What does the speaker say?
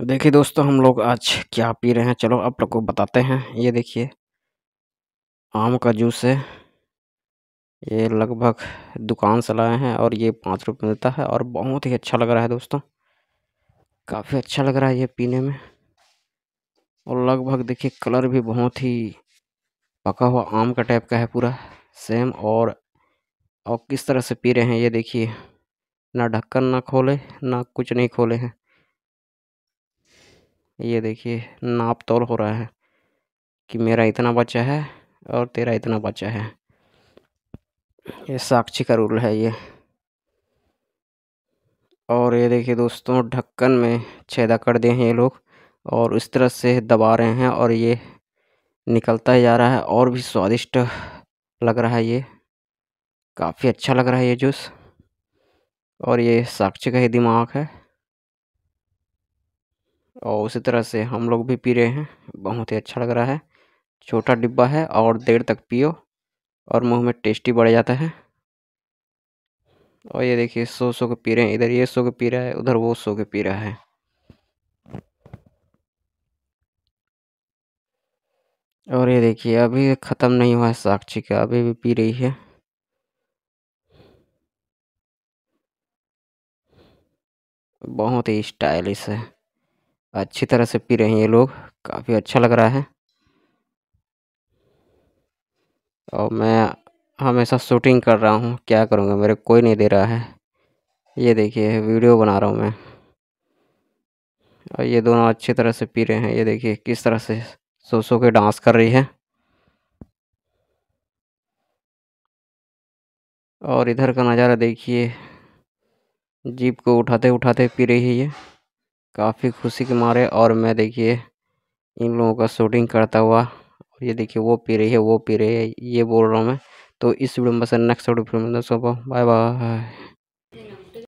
तो देखिए दोस्तों हम लोग आज क्या पी रहे हैं चलो आप लोग को बताते हैं ये देखिए आम का जूस है ये लगभग दुकान से लाए हैं और ये पाँच रुपये मिलता है और बहुत ही अच्छा लग रहा है दोस्तों काफ़ी अच्छा लग रहा है ये पीने में और लगभग देखिए कलर भी बहुत ही पका हुआ आम का टाइप का है पूरा सेम और और किस तरह से पी रहे हैं ये देखिए ना ढक्कन ना खोले ना कुछ नहीं खोले हैं ये देखिए नाप तोल हो रहा है कि मेरा इतना बच्चा है और तेरा इतना बच्चा है ये साक्षी का रूल है ये और ये देखिए दोस्तों ढक्कन में छेदा कर दिए हैं ये लोग और इस तरह से दबा रहे हैं और ये निकलता ही जा रहा है और भी स्वादिष्ट लग रहा है ये काफ़ी अच्छा लग रहा है ये जूस और ये साक्षी का ही दिमाग है और उसी तरह से हम लोग भी पी रहे हैं बहुत ही अच्छा लग रहा है छोटा डिब्बा है और देर तक पियो और मुंह में टेस्टी बढ़ जाता है और ये देखिए सो सो के पी रहे हैं इधर ये सो के पी रहा है उधर वो सो के पी रहा है और ये देखिए अभी ख़त्म नहीं हुआ है साक्षी का अभी भी पी रही है बहुत ही स्टाइलिश है अच्छी तरह से पी रहे हैं ये लोग काफ़ी अच्छा लग रहा है और मैं हमेशा शूटिंग कर रहा हूँ क्या करूँगा मेरे कोई नहीं दे रहा है ये देखिए वीडियो बना रहा हूँ मैं और ये दोनों अच्छी तरह से पी रहे हैं ये देखिए किस तरह से सो सो के डांस कर रही है और इधर का नज़ारा देखिए जीप को उठाते उठाते पी रही है ये काफ़ी खुशी के मारे और मैं देखिए इन लोगों का शूटिंग करता हुआ और ये देखिए वो पी रही है वो पी रही है ये बोल रहा हूँ मैं तो इस वीडियो में बस नेक्स्ट वीडियो फिर मिलता हूँ बाय बाय